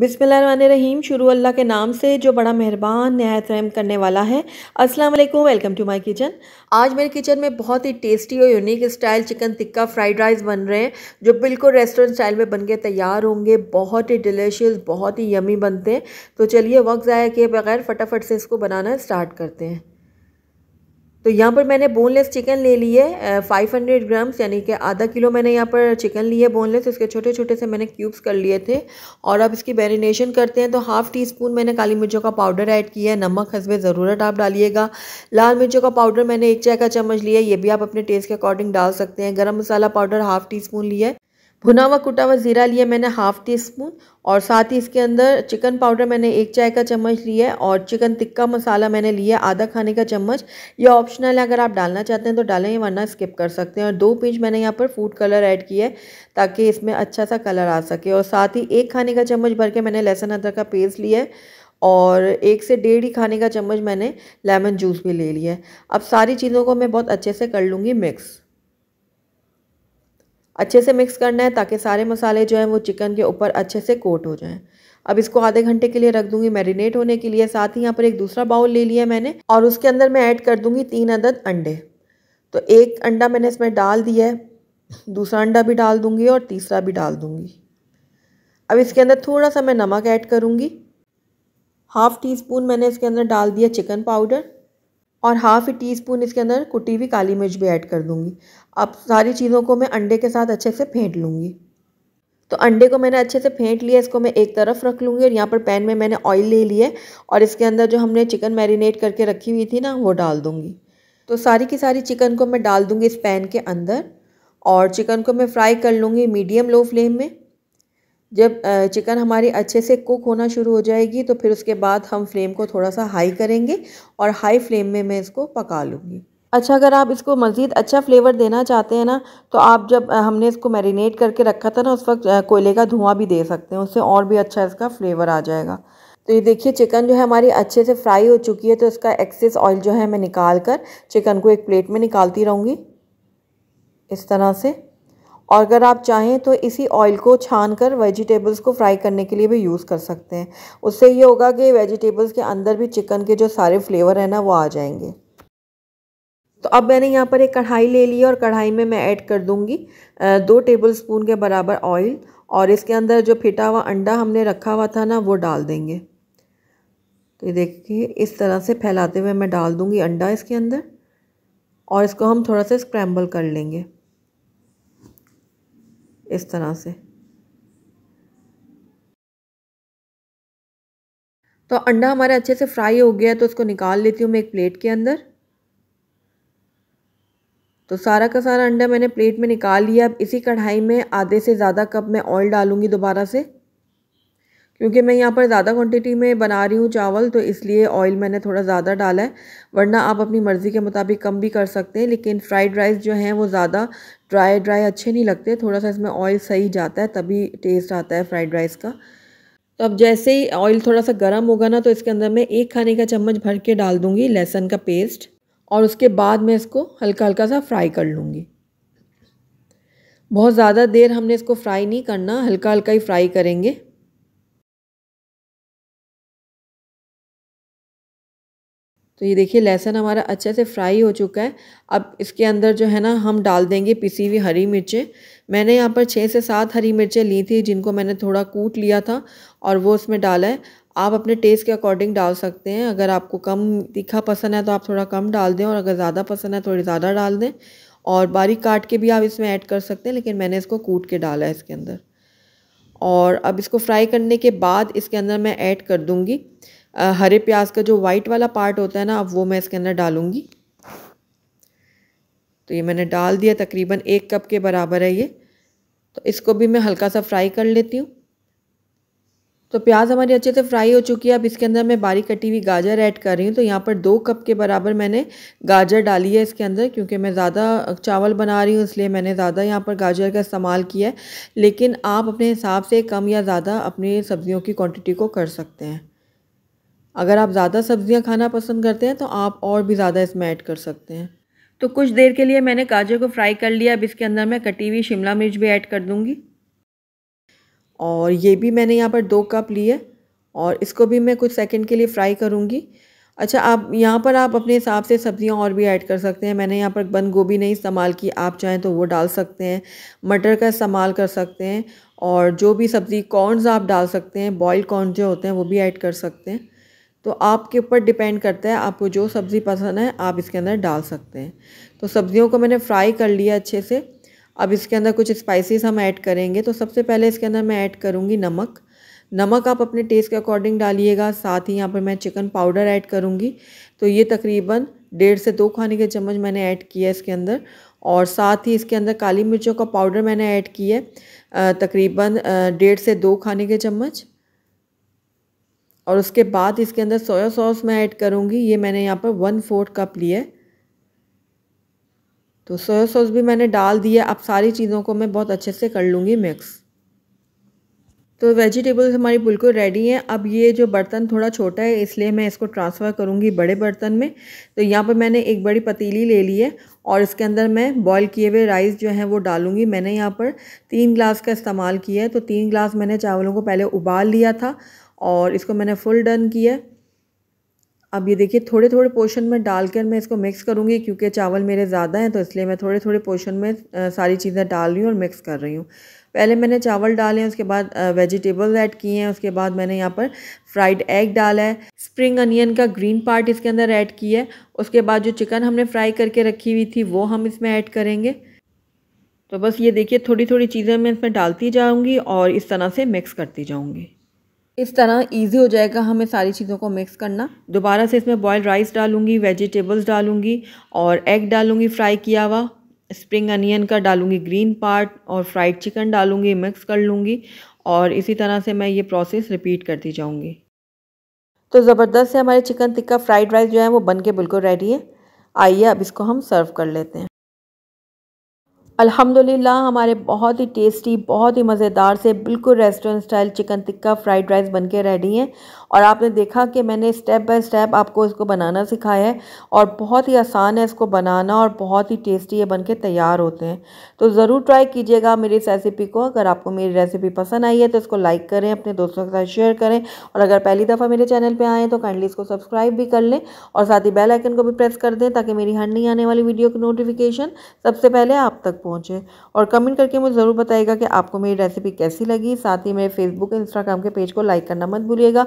बिसमीम शुरू अल्लाह के नाम से जो बड़ा मेहरबान नहायत रहम करने वाला है अस्सलाम वालेकुम वेलकम टू माय किचन आज मेरे किचन में बहुत ही टेस्टी और unique style chicken tikka fried rice बन रहे हैं जो बिल्कुल रेस्टोरेंट स्टाइल में बन के तैयार होंगे बहुत ही डिलीशियस बहुत ही यमी बनते हैं तो चलिए वक्त ज़ाया किए बगैर फटाफट से इसको बनाना स्टार्ट करते हैं तो यहाँ पर मैंने बोनलेस चिकन ले ली है फाइव हंड्रेड ग्राम्स यानी कि आधा किलो मैंने यहाँ पर चिकन ली है बोनलेस इसके छोटे छोटे से मैंने क्यूब्स कर लिए थे और अब इसकी मैरिनेशन करते हैं तो हाफ़ टी स्पून मैंने काली मिर्चों का पाउडर ऐड किया है नमक हंसबे ज़रूरत आप डालिएगा लाल मिर्चों का पाउडर मैंने एक चाय का चम्मच लिया है ये भी आप अपने टेस्ट के अकॉर्डिंग डाल सकते हैं गर्म मसाला पाउडर हाफ़ टी स्पून लिया है भुना हुआ कुटा हुआ ज़ीरा लिया मैंने हाफ़ टी स्पून और साथ ही इसके अंदर चिकन पाउडर मैंने एक चाय का चम्मच लिया है और चिकन टिक्का मसाला मैंने लिया आधा खाने का चम्मच ये ऑप्शनल है अगर आप डालना चाहते हैं तो डालें वरना स्किप कर सकते हैं और दो पिंच मैंने यहाँ पर फूड कलर ऐड किया है ताकि इसमें अच्छा सा कलर आ सके और साथ ही एक खाने का चम्मच भर के मैंने लहसुन अदरक का पेस्ट लिया है और एक से डेढ़ ही खाने का चम्मच मैंने लेमन जूस भी ले लिया है अब सारी चीज़ों को मैं बहुत अच्छे से कर लूँगी मिक्स अच्छे से मिक्स करना है ताकि सारे मसाले जो हैं वो चिकन के ऊपर अच्छे से कोट हो जाएं अब इसको आधे घंटे के लिए रख दूंगी मैरिनेट होने के लिए साथ ही यहाँ पर एक दूसरा बाउल ले लिया मैंने और उसके अंदर मैं ऐड कर दूंगी तीन अदद अंडे तो एक अंडा मैंने इसमें डाल दिया है दूसरा अंडा भी डाल दूँगी और तीसरा भी डाल दूँगी अब इसके अंदर थोड़ा सा मैं नमक ऐड करूँगी हाफ़ टी स्पून मैंने इसके अंदर डाल दिया चिकन पाउडर और हाफ़ टी स्पून इसके अंदर कुटी हुई काली मिर्च भी ऐड कर दूँगी अब सारी चीज़ों को मैं अंडे के साथ अच्छे से फेंट लूँगी तो अंडे को मैंने अच्छे से फेंट लिया इसको मैं एक तरफ रख लूँगी और यहाँ पर पैन में मैंने ऑयल ले लिया और इसके अंदर जो हमने चिकन मैरिनेट करके रखी हुई थी ना वो डाल दूँगी तो सारी की सारी चिकन को मैं डाल दूँगी इस पैन के अंदर और चिकन को मैं फ्राई कर लूँगी मीडियम लो फ्लेम में जब चिकन हमारी अच्छे से कुक होना शुरू हो जाएगी तो फिर उसके बाद हम फ्लेम को थोड़ा सा हाई करेंगे और हाई फ्लेम में मैं इसको पका लूँगी अच्छा अगर आप इसको मज़ीद अच्छा फ्लेवर देना चाहते हैं ना तो आप जब हमने इसको मैरिनेट करके रखा था ना उस वक्त कोयले का धुआं भी दे सकते हैं उससे और भी अच्छा इसका फ्लेवर आ जाएगा तो ये देखिए चिकन जो है हमारी अच्छे से फ्राई हो चुकी है तो इसका एक्सेस ऑयल जो है मैं निकाल कर चिकन को एक प्लेट में निकालती रहूँगी इस तरह से और अगर आप चाहें तो इसी ऑयल को छान कर वेजिटेबल्स को फ्राई करने के लिए भी यूज़ कर सकते हैं उससे ये होगा कि वेजिटेबल्स के अंदर भी चिकन के जो सारे फ्लेवर हैं ना वो आ जाएंगे तो अब मैंने यहाँ पर एक कढ़ाई ले ली और कढ़ाई में मैं ऐड कर दूँगी दो टेबल स्पून के बराबर ऑयल और इसके अंदर जो फिटा हुआ अंडा हमने रखा हुआ था ना वो डाल देंगे तो ये देखिए इस तरह से फैलाते हुए मैं डाल दूँगी अंडा इसके अंदर और इसको हम थोड़ा सा स्क्रैम्बल कर लेंगे इस तरह से तो अंडा हमारे अच्छे से फ्राई हो गया है तो उसको निकाल लेती हूँ मैं एक प्लेट के अंदर तो सारा का सारा अंडा मैंने प्लेट में निकाल लिया अब इसी कढ़ाई में आधे से ज़्यादा कप मैं ऑयल डालूँगी दोबारा से क्योंकि मैं यहाँ पर ज़्यादा क्वांटिटी में बना रही हूँ चावल तो इसलिए ऑयल मैंने थोड़ा ज़्यादा डाला है वरना आप अपनी मर्ज़ी के मुताबिक कम भी कर सकते हैं लेकिन फ्राइड राइस जो हैं वो ज़्यादा ड्राई ड्राई अच्छे नहीं लगते थोड़ा सा इसमें ऑयल सही जाता है तभी टेस्ट आता है फ्राइड राइस का तो अब जैसे ही ऑयल थोड़ा सा गर्म होगा ना तो इसके अंदर मैं एक खाने का चम्मच भर के डाल दूँगी लहसन का पेस्ट और उसके बाद मैं इसको हल्का हल्का सा फ्राई कर लूँगी बहुत ज़्यादा देर हमने इसको फ्राई नहीं करना हल्का हल्का ही फ्राई करेंगे तो ये देखिए लहसुन हमारा अच्छे से फ्राई हो चुका है अब इसके अंदर जो है ना हम डाल देंगे पिसी हुई हरी मिर्चें मैंने यहाँ पर छः से सात हरी मिर्चें ली थी जिनको मैंने थोड़ा कूट लिया था और वो उसमें डाला है आप अपने टेस्ट के अकॉर्डिंग डाल सकते हैं अगर आपको कम तीखा पसंद है तो आप थोड़ा कम डाल दें और अगर ज़्यादा पसंद है थोड़ी ज़्यादा डाल दें और बारीक काट के भी आप इसमें ऐड कर सकते हैं लेकिन मैंने इसको कूट के डाला है इसके अंदर और अब इसको फ्राई करने के बाद इसके अंदर मैं ऐड कर दूँगी हरे प्याज का जो वाइट वाला पार्ट होता है ना अब वो मैं इसके अंदर डालूँगी तो ये मैंने डाल दिया तकरीबन एक कप के बराबर है ये तो इसको भी मैं हल्का सा फ्राई कर लेती हूँ तो प्याज हमारी अच्छे से फ्राई हो चुकी है अब इसके अंदर मैं बारीक कटी हुई गाजर ऐड कर रही हूँ तो यहाँ पर दो कप के बराबर मैंने गाजर डाली है इसके अंदर क्योंकि मैं ज़्यादा चावल बना रही हूँ इसलिए मैंने ज़्यादा यहाँ पर गाजर का इस्तेमाल किया है लेकिन आप अपने हिसाब से कम या ज़्यादा अपनी सब्ज़ियों की क्वान्टिटी को कर सकते हैं अगर आप ज़्यादा सब्ज़ियाँ खाना पसंद करते हैं तो आप और भी ज़्यादा इसमें ऐड कर सकते हैं तो कुछ देर के लिए मैंने गाजर को फ्राई कर लिया अब इसके अंदर मैं कटी हुई शिमला मिर्च भी ऐड कर दूँगी और ये भी मैंने यहाँ पर दो कप लिए और इसको भी मैं कुछ सेकेंड के लिए फ्राई करूँगी अच्छा आप यहाँ पर आप अपने हिसाब से सब्ज़ियाँ और भी ऐड कर सकते हैं मैंने यहाँ पर बंद गोभी नहीं इस्तेमाल की आप चाहें तो वो डाल सकते हैं मटर का इस्तेमाल कर सकते हैं और जो भी सब्ज़ी कॉर्नस आप डाल सकते हैं बॉयल कॉर्न जो होते हैं वो भी ऐड कर सकते हैं तो आपके ऊपर डिपेंड करता है आपको जो सब्ज़ी पसंद है आप इसके अंदर डाल सकते हैं तो सब्ज़ियों को मैंने फ्राई कर लिया अच्छे से अब इसके अंदर कुछ स्पाइसेस हम ऐड करेंगे तो सबसे पहले इसके अंदर मैं ऐड करूँगी नमक नमक आप अपने टेस्ट के अकॉर्डिंग डालिएगा साथ ही यहाँ पर मैं चिकन पाउडर ऐड करूँगी तो ये तकरीबन डेढ़ से दो खाने के चम्मच मैंने ऐड किया इसके अंदर और साथ ही इसके अंदर काली मिर्चों का पाउडर मैंने ऐड किया है तकरीबन डेढ़ से दो खाने के चम्मच और उसके बाद इसके अंदर सोया सॉस मैं ऐड करूँगी ये मैंने यहाँ पर वन फोर्थ कप लिया तो सोया सॉस भी मैंने डाल दिया अब सारी चीज़ों को मैं बहुत अच्छे से कर लूँगी मिक्स तो वेजिटेबल्स हमारी बिल्कुल रेडी हैं अब ये जो बर्तन थोड़ा छोटा है इसलिए मैं इसको ट्रांसफ़र करूँगी बड़े बर्तन में तो यहाँ पर मैंने एक बड़ी पतीली ले ली है और इसके अंदर मैं बॉईल किए हुए राइस जो है वो डालूँगी मैंने यहाँ पर तीन ग्लास का इस्तेमाल किया है तो तीन ग्लास मैंने चावलों को पहले उबाल लिया था और इसको मैंने फुल डन किया अब ये देखिए थोड़े थोड़े पोर्शन में डालकर मैं इसको मिक्स करूँगी क्योंकि चावल मेरे ज़्यादा हैं तो इसलिए मैं थोड़े थोड़े पोर्शन में सारी चीज़ें डाल रही हूँ और मिक्स कर रही हूँ पहले मैंने चावल डाले हैं उसके बाद वेजिटेबल्स ऐड किए हैं उसके बाद मैंने यहाँ पर फ्राइड एग डाला है स्प्रिंग अनियन का ग्रीन पार्ट इसके अंदर ऐड किया है उसके बाद जो चिकन हमने फ्राई करके रखी हुई थी वो हम इसमें ऐड करेंगे तो बस ये देखिए थोड़ी थोड़ी चीज़ें मैं इसमें डालती जाऊँगी और इस तरह से मिक्स करती जाऊँगी इस तरह इजी हो जाएगा हमें सारी चीज़ों को मिक्स करना दोबारा से इसमें बॉयल राइस डालूंगी वेजिटेबल्स डालूंगी और एग डालूंगी फ्राई किया हुआ स्प्रिंग अनियन का डालूंगी ग्रीन पार्ट और फ्राइड चिकन डालूंगी मिक्स कर लूँगी और इसी तरह से मैं ये प्रोसेस रिपीट करती जाऊँगी तो ज़बरदस्त से हमारे चिकन टिक्का फ्राइड राइस जो है वो बन के बिल्कुल रेडी है आइए अब इसको हम सर्व कर लेते हैं अल्हम्दुलिल्लाह हमारे बहुत ही टेस्टी बहुत ही मज़ेदार से बिल्कुल restaurant style chicken tikka fried rice बनके रेडी हैं और आपने देखा कि मैंने स्टेप बाय स्टेप आपको इसको बनाना सिखाया है और बहुत ही आसान है इसको बनाना और बहुत ही टेस्टी ये बन के तैयार होते हैं तो ज़रूर ट्राई कीजिएगा मेरी इस रेसिपी को अगर आपको मेरी रेसिपी पसंद आई है तो इसको लाइक करें अपने दोस्तों के साथ शेयर करें और अगर पहली दफ़ा मेरे चैनल पर आएँ तो काइंडली इसको सब्सक्राइब भी कर लें और साथ ही बेल आइकन को भी प्रेस कर दें ताकि मेरी हर नहीं आने वाली वीडियो की नोटिफिकेशन सबसे पहले आप तक पहुँचे और कमेंट करके मुझे ज़रूर बताइएगा कि आपको मेरी रेसिपी कैसी लगी साथ ही मेरे फेसबुक इंस्टाग्राम के पेज को लाइक करना मत भूलिएगा